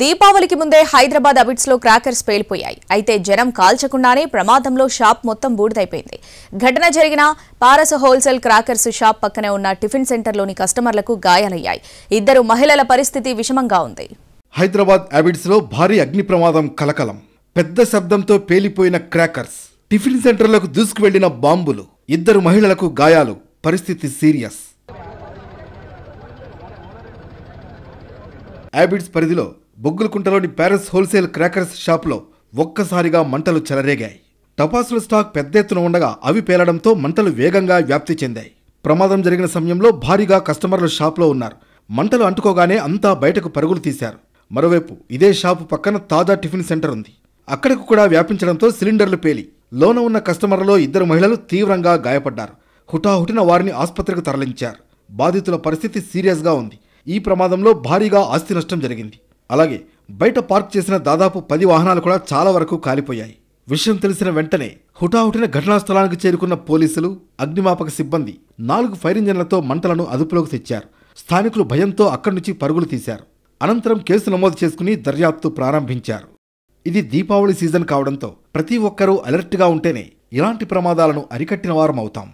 దీపావళికి ముందే హైదరాబాద్ అబిట్స్ లో క్రాకర్స్ పేలిపోయాయి అయితే జనం కాల్చకుండానే ప్రమాదంలో షాప్ మొత్తం బూడిదైపోయింది ఘటన జరిగిన పారస హోల్సేల్ క్రాకర్స్ షాప్ పక్కనే ఉన్న టిఫిన్ సెంటర్లోని కస్టమర్లకు గాయాలయ్యాయి ఇద్దరు మహిళల పరిస్థితి విషమంగా ఉంది హైదరాబాద్ అబిట్స్ లో భారీ అగ్ని ప్రమాదం కలకలం పెద్ద శబ్దంతో పేలిపోయిన క్రాకర్స్ టిఫిన్ సెంటర్లకు దూసుకువెళ్లిన బాంబులు ఇద్దరు మహిళలకు గాయాలు పరిస్థితి సీరియస్ యాబిడ్స్ పరిధిలో బొగ్గులకుంటలోని ప్యారెస్ హోల్సేల్ క్రాకర్స్ షాప్లో ఒక్కసారిగా మంటలు చెలరేగాయి టపాసుల స్టాక్ పెద్ద ఎత్తున ఉండగా అవి పేలడంతో మంటలు వేగంగా వ్యాప్తి చెందాయి ప్రమాదం జరిగిన సమయంలో భారీగా కస్టమర్లు షాప్లో ఉన్నారు మంటలు అంటుకోగానే అంతా బయటకు పరుగులు తీశారు మరోవైపు ఇదే షాపు పక్కన తాజా టిఫిన్ సెంటర్ ఉంది అక్కడకు కూడా వ్యాపించడంతో సిలిండర్లు పేలి లోన ఉన్న కస్టమర్లలో ఇద్దరు మహిళలు తీవ్రంగా గాయపడ్డారు హుటాహుటిన వారిని ఆసుపత్రికి తరలించారు బాధితుల పరిస్థితి సీరియస్గా ఉంది ఈ ప్రమాదంలో భారీగా ఆస్తి నష్టం జరిగింది అలాగే బయట పార్క్ చేసిన దాదాపు పది వాహనాలు కూడా చాలా వరకు కాలిపోయాయి విషయం తెలిసిన వెంటనే హుటాహుటిన ఘటనా స్థలానికి చేరుకున్న పోలీసులు అగ్నిమాపక సిబ్బంది నాలుగు ఫైర్ ఇంజన్లతో మంటలను అదుపులోకి తెచ్చారు స్థానికులు భయంతో అక్కడి నుంచి పరుగులు తీశారు అనంతరం కేసు నమోదు చేసుకుని దర్యాప్తు ప్రారంభించారు ఇది దీపావళి సీజన్ కావడంతో ప్రతి ఒక్కరూ అలర్ట్గా ఉంటేనే ఇలాంటి ప్రమాదాలను అరికట్టిన వారం అవుతాం